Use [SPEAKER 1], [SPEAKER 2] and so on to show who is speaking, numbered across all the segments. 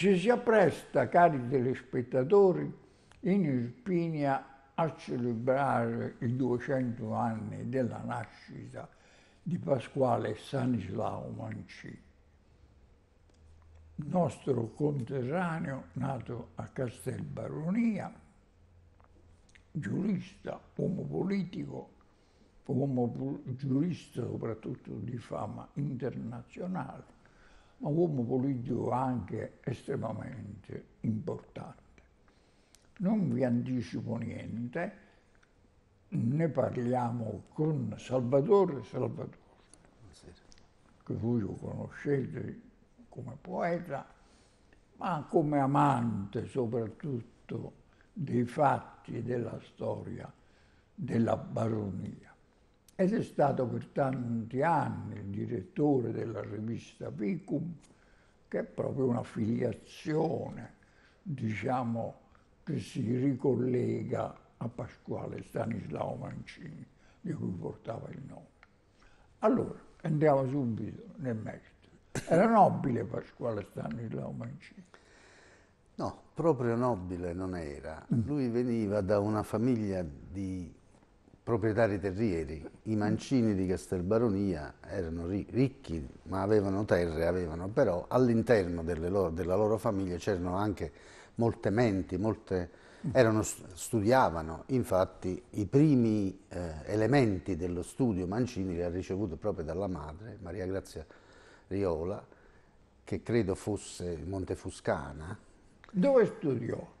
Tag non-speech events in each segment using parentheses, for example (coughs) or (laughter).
[SPEAKER 1] ci si appresta, cari telespettatori, in Irpinia a celebrare i 200 anni della nascita di Pasquale Stanislao Mancini, nostro conterraneo nato a Castel Baronia, giurista, uomo politico, uomo giurista soprattutto di fama internazionale ma uomo politico anche estremamente importante. Non vi anticipo niente, ne parliamo con Salvatore Salvatore, che voi lo conoscete come poeta, ma come amante soprattutto dei fatti e della storia della baronia ed è stato per tanti anni il direttore della rivista Vicum, che è proprio un'affiliazione, diciamo, che si ricollega a Pasquale Stanislao Mancini, di cui portava il nome. Allora, andiamo subito nel merito. Era nobile Pasquale Stanislao Mancini? No, proprio nobile non era. Mm.
[SPEAKER 2] Lui veniva da una famiglia di proprietari terrieri. I Mancini di Castelbaronia erano ricchi, ma avevano terre, avevano però all'interno della loro famiglia c'erano anche molte menti, molte, erano, studiavano, infatti i primi eh, elementi dello studio Mancini li ha ricevuti proprio dalla madre, Maria Grazia Riola, che credo fosse montefuscana. Dove studiò?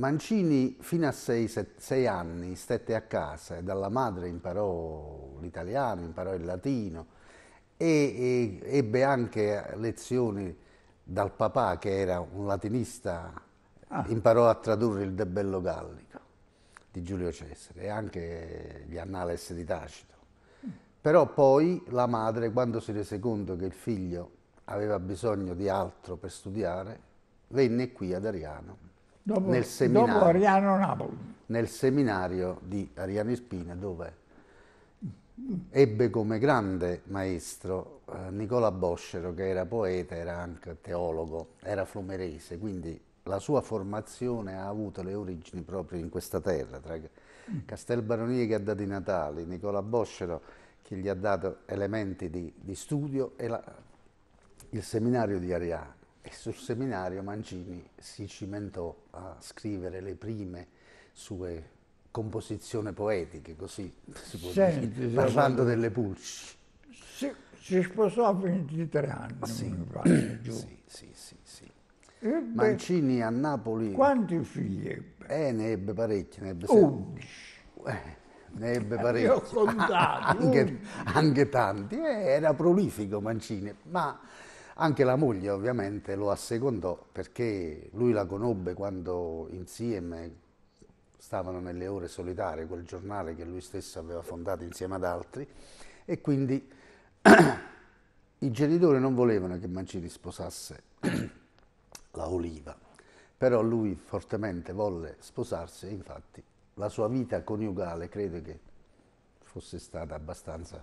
[SPEAKER 2] Mancini fino a sei anni stette a casa e dalla madre imparò l'italiano, imparò il latino e, e, ebbe anche lezioni dal papà che era un latinista, ah. imparò a tradurre il De Bello Gallico di Giulio Cesare e anche gli Annales di Tacito. Mm. Però poi la madre, quando si rese conto che il figlio aveva bisogno di altro per studiare, venne qui ad Ariano
[SPEAKER 1] dopo, nel dopo Ariano Napoli.
[SPEAKER 2] Nel seminario di Ariano Ispina, dove ebbe come grande maestro eh, Nicola Boscero, che era poeta, era anche teologo, era flumerese, quindi la sua formazione ha avuto le origini proprio in questa terra, tra mm. Castelbaronie che ha dato i natali, Nicola Boscero che gli ha dato elementi di, di studio e la, il seminario di Ariano e sul seminario Mancini si cimentò a scrivere le prime sue composizioni poetiche, così si può Senti, dire, parlando se... delle pulci.
[SPEAKER 1] Si, si, sposò a 23 anni, ah, sì. mi pare, giù. Sì,
[SPEAKER 2] sì, sì, sì.
[SPEAKER 1] Ebbe... Mancini
[SPEAKER 2] a Napoli... Quanti figli ebbe? Eh, ne ebbe parecchi, ne ebbe... 11. Eh ne ebbe eh, parecchi, (laughs) anche, anche, tanti, eh, era prolifico Mancini, ma anche la moglie ovviamente lo assecondò perché lui la conobbe quando insieme stavano nelle ore solitarie, quel giornale che lui stesso aveva fondato insieme ad altri e quindi (clears throat) i genitori non volevano che Mancini sposasse (clears throat) la Oliva, però lui fortemente volle sposarsi e infatti la sua vita coniugale credo che fosse stata abbastanza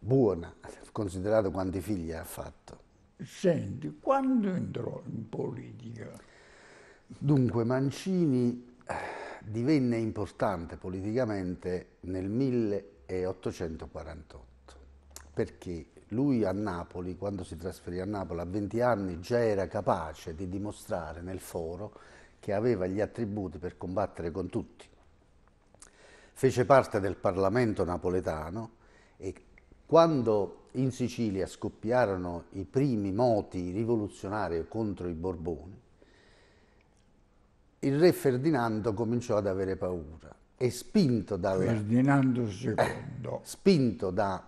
[SPEAKER 2] buona, considerato quanti figli ha fatto.
[SPEAKER 1] Senti, quando entrò in politica? Dunque, Mancini eh,
[SPEAKER 2] divenne importante politicamente nel 1848, perché lui a Napoli, quando si trasferì a Napoli a 20 anni, già era capace di dimostrare nel foro che aveva gli attributi per combattere con tutti. Fece parte del Parlamento napoletano quando in Sicilia scoppiarono i primi moti rivoluzionari contro i Borboni, il re Ferdinando cominciò ad avere paura e spinto, dalla, eh, spinto da,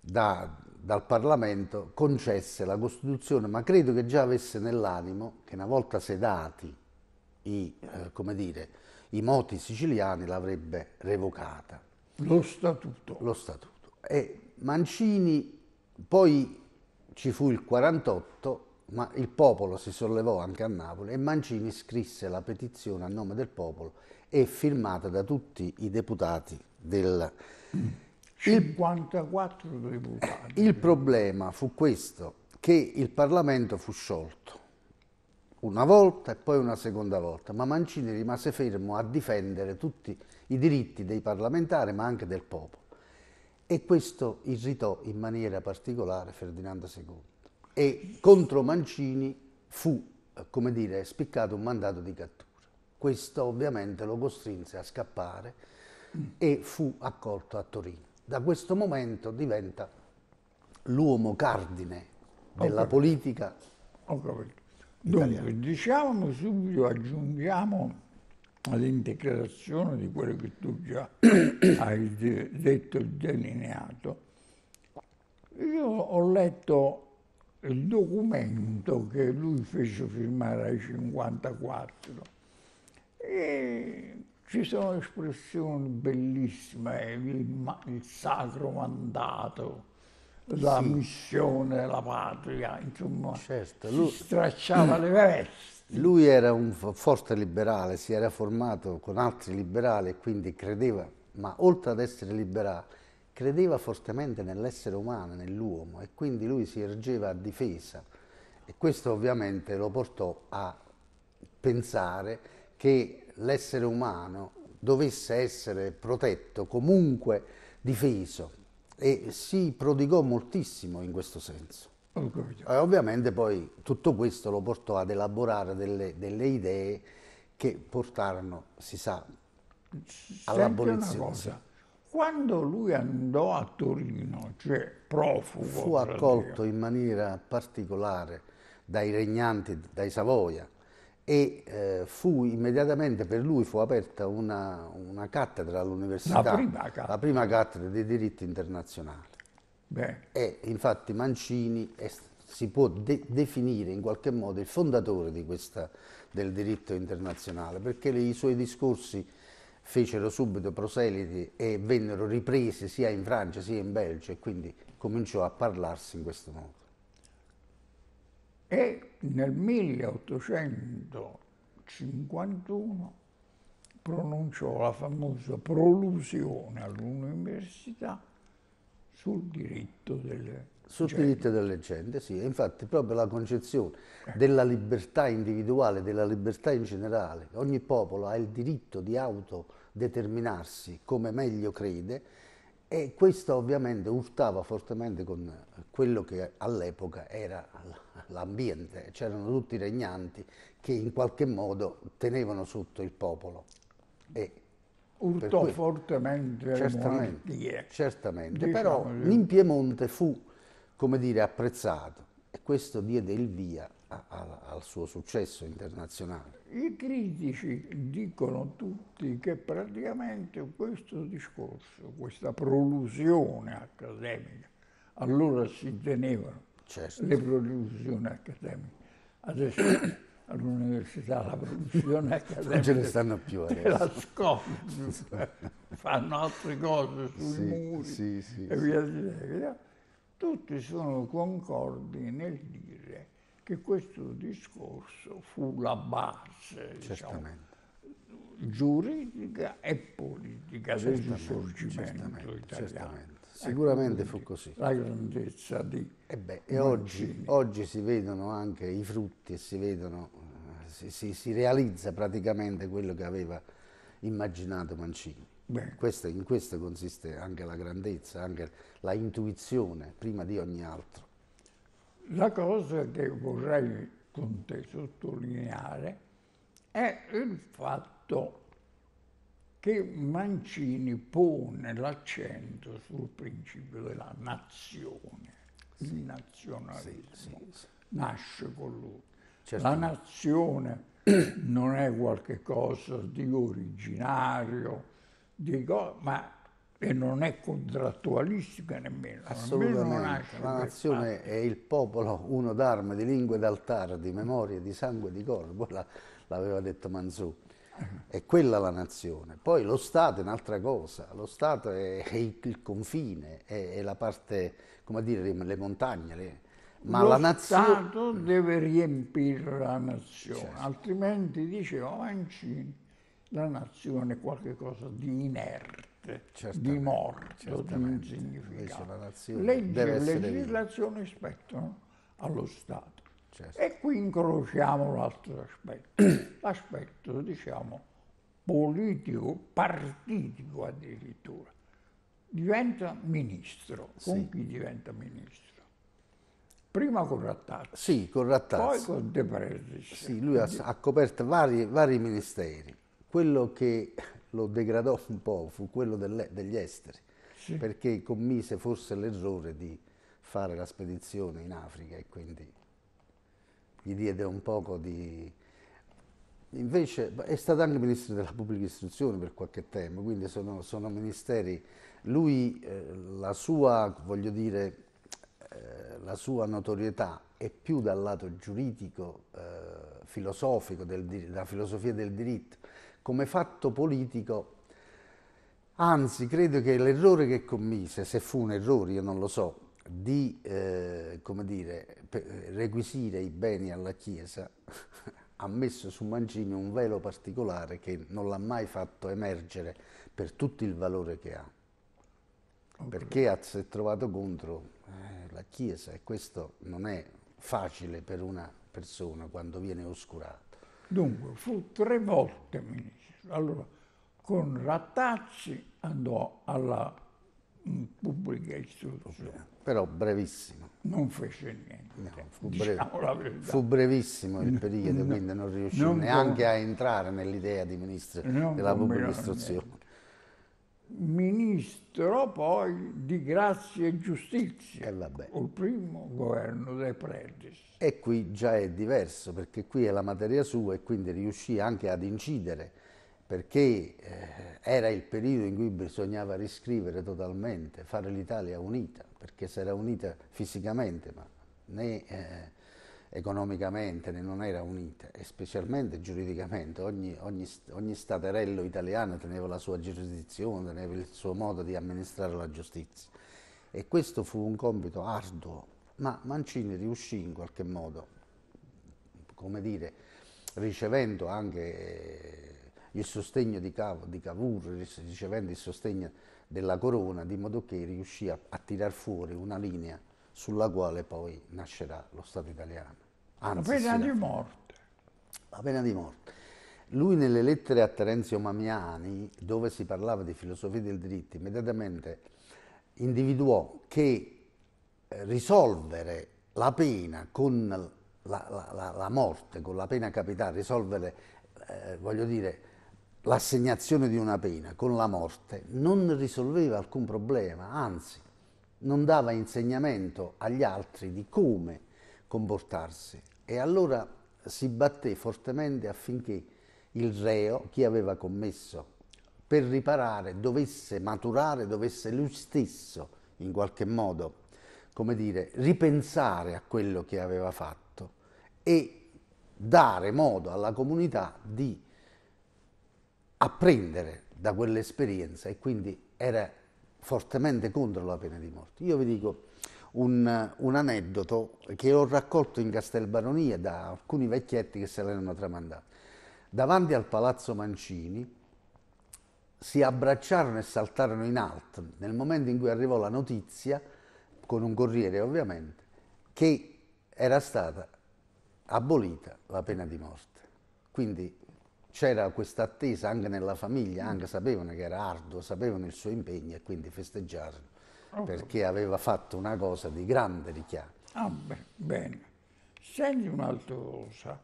[SPEAKER 2] da, dal Parlamento concesse la Costituzione, ma credo che già avesse nell'animo che una volta sedati i, eh, dire, i moti siciliani l'avrebbe revocata.
[SPEAKER 1] Lo statuto.
[SPEAKER 2] Lo statuto. E Mancini, poi ci fu il 48, ma il popolo si sollevò anche a Napoli e Mancini scrisse la petizione a nome del popolo e firmata da tutti i deputati del...
[SPEAKER 1] 54 il, deputati.
[SPEAKER 2] Il problema fu questo, che il Parlamento fu sciolto una volta e poi una seconda volta, ma Mancini rimase fermo a difendere tutti i diritti dei parlamentari ma anche del popolo. E questo irritò in maniera particolare Ferdinando II. E contro Mancini fu, eh, come dire, spiccato un mandato di cattura. Questo ovviamente lo costrinse a scappare e fu accolto a Torino. Da questo momento diventa l'uomo cardine della politica.
[SPEAKER 1] Ho Dunque, diciamo subito, aggiungiamo all'integrazione di quello che tu già (coughs) hai detto e delineato. Io ho letto il documento che lui fece firmare ai 54 e ci sono espressioni bellissime, il, il sacro mandato, la sì. missione, la patria, insomma, certo, lui... stracciava le
[SPEAKER 2] vesti lui era un forte liberale, si era formato con altri liberali e quindi credeva, ma oltre ad essere liberale, credeva fortemente nell'essere umano, nell'uomo e quindi lui si ergeva a difesa e questo ovviamente lo portò a pensare che l'essere umano dovesse essere protetto, comunque difeso e si prodigò moltissimo in questo senso. E eh, ovviamente poi tutto questo lo portò ad elaborare delle, delle idee che portarono, si sa,
[SPEAKER 1] all'abolizione. Quando lui andò a Torino, cioè profugo... Fu accolto
[SPEAKER 2] in maniera particolare dai regnanti, dai Savoia, e eh, fu immediatamente per lui fu aperta una, una cattedra all'università, la, la prima cattedra di diritto internazionale. Beh. E infatti Mancini è, si può de definire in qualche modo il fondatore questa, del diritto internazionale, perché le, i suoi discorsi fecero subito proseliti e vennero ripresi sia in Francia sia in Belgio e quindi cominciò a parlarsi in questo modo.
[SPEAKER 1] E nel 1851 pronunciò la famosa prolusione all'università sul
[SPEAKER 2] diritto delle sul diritto delle leggende, sì, infatti proprio la concezione della libertà individuale, della libertà in generale, ogni popolo ha il diritto di autodeterminarsi come meglio crede e questo ovviamente urtava fortemente con quello che all'epoca era l'ambiente, c'erano tutti i regnanti che in qualche modo tenevano sotto il popolo. E
[SPEAKER 1] urtò cui, fortemente certamente, monarchia.
[SPEAKER 2] Certamente, diciamo però così. in Piemonte fu, come dire, apprezzato e questo diede il via a, a, al suo successo internazionale.
[SPEAKER 1] I critici dicono tutti che praticamente questo discorso, questa prolusione accademica, allora si tenevano certo. le prolusioni accademiche, adesso all'università la produzione accademica (laughs) non ce ne stanno più adesso. la scoprono, fanno altre cose sui sì, muri sì, sì, e via via. Tutti sono concordi nel dire che questo discorso fu la base diciamo, giuridica e politica certamente, del risorgimento certamente, italiano. Certamente. Sicuramente ecco, fu così. La grandezza di... E, beh, e oggi, oggi, si vedono
[SPEAKER 2] anche i frutti e si, vedono, eh, si, si, si realizza praticamente quello che aveva immaginato Mancini. Questa, in questo consiste anche la grandezza, anche la intuizione, prima di ogni altro.
[SPEAKER 1] La cosa che vorrei con te sottolineare è il fatto che che Mancini pone l'accento sul principio della nazione, il nazionalismo sì, sì, sì. nasce con lui. Certo. La nazione (clears throat) non è qualcosa di originario, di go- ma e non è contrattualistica nemmeno. Assolutamente, nemmeno la nazione
[SPEAKER 2] è il popolo, uno d'arme, di lingue d'altare, di memoria, di sangue, di corpo, l'aveva detto Manzù è quella la nazione. Poi lo Stato è un'altra cosa, lo Stato è, è il confine, è, è, la parte, come dire, le montagne. Le... Ma lo la nazione...
[SPEAKER 1] Stato deve riempire la nazione, certo. altrimenti, diceva oh, Mancini, la nazione è qualcosa di inerte. Certamente, di morte, certamente. di insignificante. Legge e legislazione spettano allo Stato. Certo. E qui incrociamo l'altro aspetto, (clears throat) l'aspetto diciamo politico, partitico addirittura. Diventa ministro, sì. con chi diventa ministro? Prima con Rattazzi,
[SPEAKER 2] sì, con Rattazzi. poi con De Prestici. Sì, lui ha, ha coperto vari, vari, ministeri. Quello che lo degradò un po' fu quello delle, degli esteri, sì. perché commise forse l'errore di fare la spedizione in Africa e quindi gli diede un poco di... Invece è stato anche ministro della pubblica istruzione per qualche tempo, quindi sono, sono ministeri... Lui, eh, la sua, voglio dire, eh, la sua notorietà è più dal lato giuridico, eh, filosofico, della filosofia del diritto, come fatto politico Anzi, credo che l'errore che commise, se fu un errore, io non lo so, di eh, dire, requisire i beni alla Chiesa (laughs) ha messo su Mancini un velo particolare che non l'ha mai fatto emergere per tutto il valore che ha. Okay. Perché si è trovato contro eh, la Chiesa e questo non è facile per una persona quando viene oscurato.
[SPEAKER 1] Dunque, fu tre volte ministro. Allora, con Rattazzi andò alla pubblica istruzione. Però brevissimo. Non fece niente. No, fu, diciamo brevi, fu, brevissimo il periodo, no, quindi non riuscì non neanche
[SPEAKER 2] a entrare nell'idea di ministro della pubblica istruzione. Niente.
[SPEAKER 1] Ministro poi di grazia e giustizia, eh vabbè. col primo governo dei Predis.
[SPEAKER 2] E qui già è diverso, perché qui è la materia sua e quindi riuscì anche ad incidere perché eh, era il periodo in cui bisognava riscrivere totalmente, fare l'Italia unita, perché si era unita fisicamente, ma né eh, economicamente né non era unita, e specialmente giuridicamente. Ogni, ogni, ogni, staterello italiano teneva la sua giurisdizione, teneva il suo modo di amministrare la giustizia. E questo fu un compito arduo, ma Mancini riuscì in qualche modo, come dire, ricevendo anche... Eh, il sostegno di, Cav di Cavour, ricevendo il sostegno della corona, di modo che riuscì a, a tirar fuori una linea sulla quale poi nascerà lo Stato italiano. Anzi, la pena di morte. La pena di morte. Lui nelle lettere a Terenzio Mamiani, dove si parlava di filosofia del diritto, immediatamente individuò che eh, risolvere la pena con la, la, la morte, con la pena capitale, risolvere, eh, voglio dire, l'assegnazione di una pena con la morte non risolveva alcun problema, anzi non dava insegnamento agli altri di come comportarsi e allora si batté fortemente affinché il reo, chi aveva commesso, per riparare dovesse maturare, dovesse lui stesso in qualche modo, come dire, ripensare a quello che aveva fatto e dare modo alla comunità di apprendere da quell'esperienza e quindi era fortemente contro la pena di morte. Io vi dico un, un aneddoto che ho raccolto in Castelbaronia da alcuni vecchietti che se l'erano tramandato. Davanti al Palazzo Mancini si abbracciarono e saltarono in alto nel momento in cui arrivò la notizia, con un corriere ovviamente, che era stata abolita la pena di morte. Quindi c'era questa attesa anche nella famiglia, anche sapevano che era arduo, sapevano il suo impegno e quindi festeggiarono oh, perché aveva fatto una cosa di grande richiamo.
[SPEAKER 1] Ah, beh, bene. Senti un'altra cosa.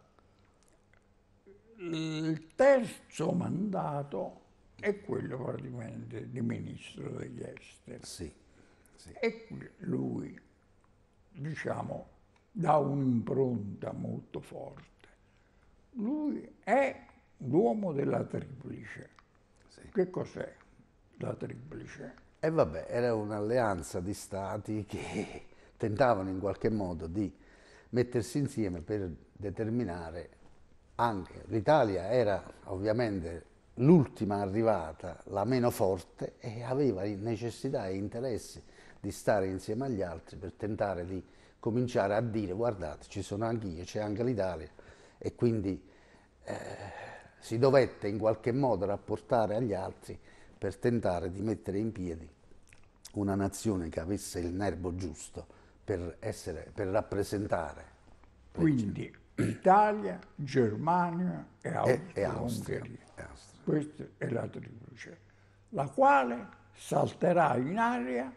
[SPEAKER 1] Il terzo mandato è quello praticamente di ministro degli esteri. Sì, sì. E lui, diciamo, dà un'impronta molto forte. Lui è l'uomo della triplice. Sì. Che cos'è la triplice? E eh vabbè, era un'alleanza
[SPEAKER 2] di stati che (laughs) tentavano in qualche modo di mettersi insieme per determinare anche l'Italia era ovviamente l'ultima arrivata, la meno forte e aveva necessità e interesse di stare insieme agli altri per tentare di cominciare a dire guardate ci sono anch'io, c'è anche l'Italia e quindi eh, si dovette in qualche modo rapportare agli altri per tentare di mettere in piedi una nazione che avesse il nervo giusto per, essere, per rappresentare.
[SPEAKER 1] Quindi Italia, Germania e Austria. E, e Austria, Austria. Questa è la triplice, la quale salterà in aria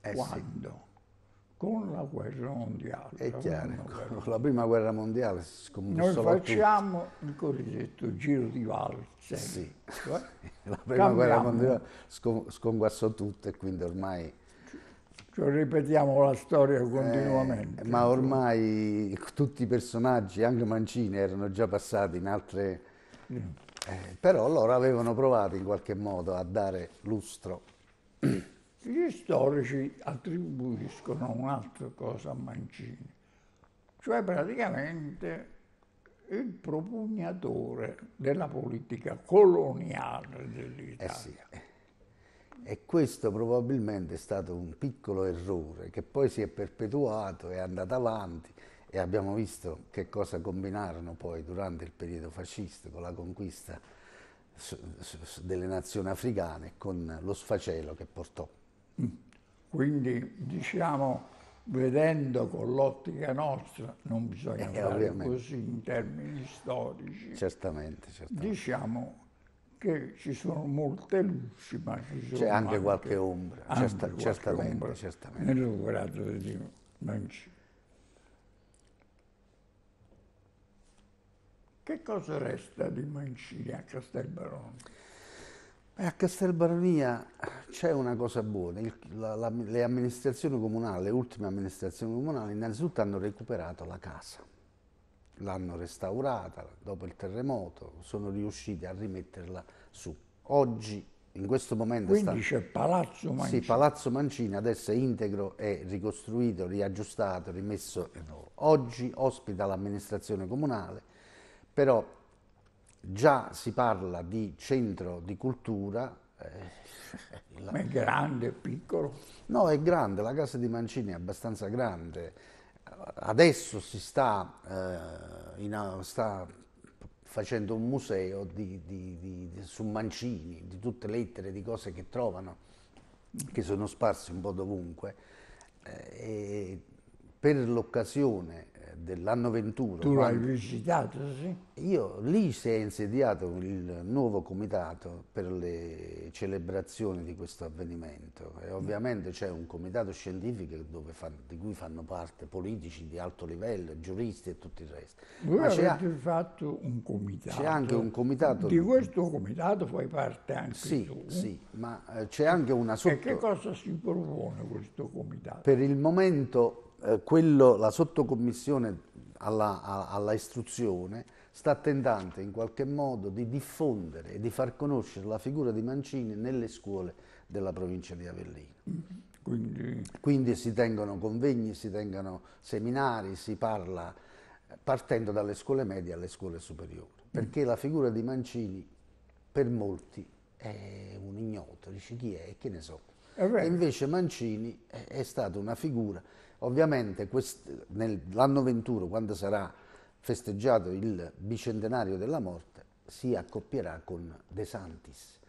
[SPEAKER 1] eh, quando? Sì con la guerra mondiale. È chiaro, con ecco, la prima guerra mondiale Noi facciamo il cosiddetto giro di valse. Sì. Cioè, (laughs)
[SPEAKER 2] la prima cambiamo. guerra mondiale scon sconguassò tutto e quindi ormai...
[SPEAKER 1] Cioè, ripetiamo la storia eh, continuamente. Eh, ma
[SPEAKER 2] ormai tutti i personaggi, anche Mancini, erano già passati in altre...
[SPEAKER 1] Mm. Eh,
[SPEAKER 2] però loro avevano provato in qualche modo a dare lustro
[SPEAKER 1] gli storici attribuiscono un'altra cosa a Mancini, cioè praticamente il propugnatore della politica coloniale
[SPEAKER 2] dell'Italia. Eh sì. E questo probabilmente è stato un piccolo errore che poi si è perpetuato, è andato avanti e abbiamo visto che cosa combinarono poi durante il periodo fascista con la conquista delle nazioni africane con lo sfacelo che portò
[SPEAKER 1] quindi diciamo, vedendo con l'ottica nostra, non bisogna eh, fare ovviamente. così in termini storici, certamente, certamente. diciamo che ci sono molte luci, ma ci sono C'è anche, anche, qualche ombra, anche Certa, qualche certamente, ombra certamente. nell'operato di Dio Mancini. Che cosa resta di Mancini a Castelbarone?
[SPEAKER 2] Beh, a Castelbaronia c'è una cosa buona, Il, la, la, le amministrazioni comunali, le ultime amministrazioni comunali innanzitutto hanno recuperato la casa, l'hanno restaurata dopo il terremoto, sono riusciti a rimetterla su. Oggi in questo momento quindi sta... c'è Palazzo Mancini sì, Palazzo Mancini adesso è integro è ricostruito, riaggiustato, rimesso oggi ospita l'amministrazione comunale però già si parla di centro di cultura. Eh, la... Ma è grande, è piccolo? No, è grande, la casa di Mancini è abbastanza grande. Adesso si sta, eh, in, sta facendo un museo di, di, di, su Mancini, di tutte le lettere, di cose che trovano, che sono sparse un po' dovunque. Eh, per l'occasione dell'anno 21. Tu l'hai
[SPEAKER 1] visitato, sì?
[SPEAKER 2] Io lì si è insediato il nuovo comitato per le celebrazioni di questo avvenimento e ovviamente c'è un comitato scientifico fanno, di cui fanno parte politici di alto livello, giuristi e tutto il resto. Voi Ma avete
[SPEAKER 1] fatto un comitato. C'è anche un comitato. Di questo comitato fai parte anche sì, tu. Sì, ma eh, c'è anche una sotto... E che cosa si propone questo comitato?
[SPEAKER 2] Per il momento eh, quello, la sottocommissione attenzione alla, alla istruzione, sta tentando in qualche modo di diffondere e di far conoscere la figura di Mancini nelle scuole della provincia di Avellino.
[SPEAKER 1] Quindi,
[SPEAKER 2] Quindi si tengono convegni, si tengono seminari, si parla partendo dalle scuole medie alle scuole superiori, mm. perché la figura di Mancini per molti è un ignoto, dici chi è, e che ne so. E invece Mancini è, è stata una figura Ovviamente quest, nell'anno 21, quando sarà festeggiato il bicentenario della morte, si accoppierà con De Santis.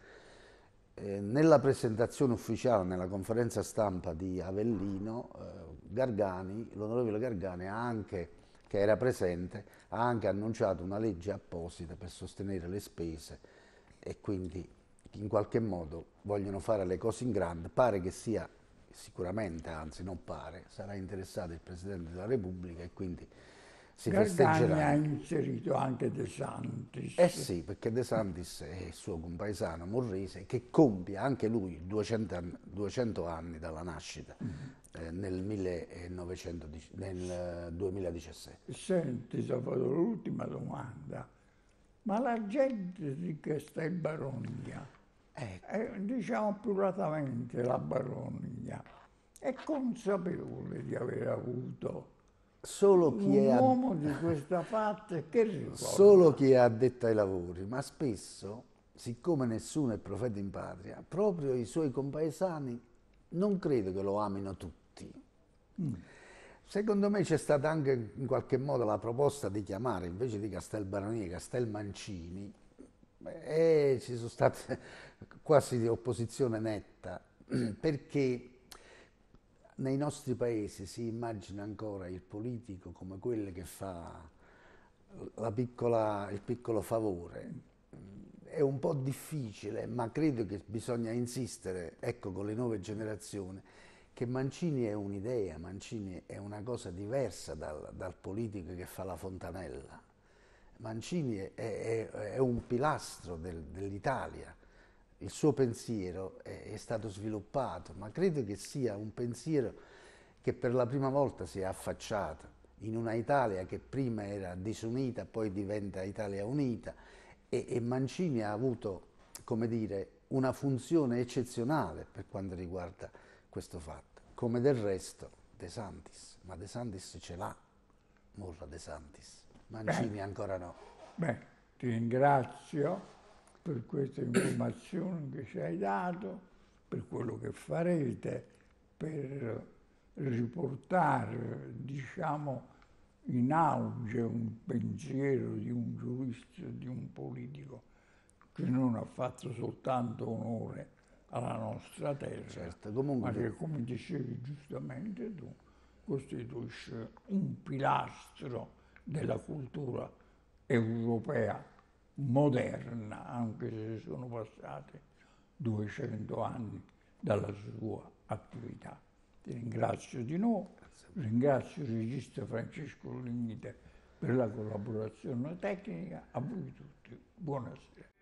[SPEAKER 2] Eh, nella presentazione ufficiale, nella conferenza stampa di Avellino, eh, Gargani, l'onorevole Gargani anche, che era presente, ha anche annunciato una legge apposita per sostenere le spese e quindi in qualche modo vogliono fare le cose in grande, pare che sia sicuramente, anzi non pare, sarà interessato il Presidente della Repubblica e quindi si Gargagna festeggerà. ha
[SPEAKER 1] inserito anche De Santis. Eh sì,
[SPEAKER 2] perché De Santis è il suo compaesano morrese che compie anche lui 200 anni, 200 anni dalla nascita mm -hmm. eh, nel, 1900, nel 2017.
[SPEAKER 1] Eh, Senti, Salvatore, l'ultima domanda. Ma la gente di Castelbarogna Ecco. diciamo accuratamente la Baronia è consapevole di aver avuto solo chi un è uomo di questa fatta che ricorda. Solo
[SPEAKER 2] chi è addetto ai lavori, ma spesso, siccome nessuno è profeta in patria, proprio i suoi compaesani non credo che lo amino tutti. Mm. Secondo me c'è stata anche in qualche modo la proposta di chiamare invece di Castel Castel Mancini eh, ci sono state (laughs) quasi di opposizione netta, (clears throat) perché nei nostri paesi si immagina ancora il politico come quello che fa piccola, il piccolo favore. È un po' difficile, ma credo che bisogna insistere, ecco, con le nuove generazioni, che Mancini è un'idea, Mancini è una cosa diversa dal, dal politico che fa la fontanella. Mancini è, è, è un pilastro del, dell'Italia, il suo pensiero è, è stato sviluppato, ma credo che sia un pensiero che per la prima volta si è affacciato in una Italia che prima era disunita, poi diventa Italia unita e, e Mancini ha avuto, come dire, una funzione eccezionale per quanto riguarda questo fatto, come del resto De Santis, ma De Santis ce l'ha, Morra De Santis.
[SPEAKER 1] Mancini beh, ancora no. Beh, ti ringrazio per queste informazioni che ci hai dato, per quello che farete, per riportare, diciamo, in auge un pensiero di un giurista, di un politico che non ha fatto soltanto onore alla nostra terra, certo, comunque... ma che, come dicevi giustamente tu, costituisce un pilastro della cultura europea moderna, anche se sono passati 200 anni dalla sua attività. Ti ringrazio di nuovo, ringrazio il regista Francesco Lignite per la collaborazione tecnica, a voi tutti buonasera.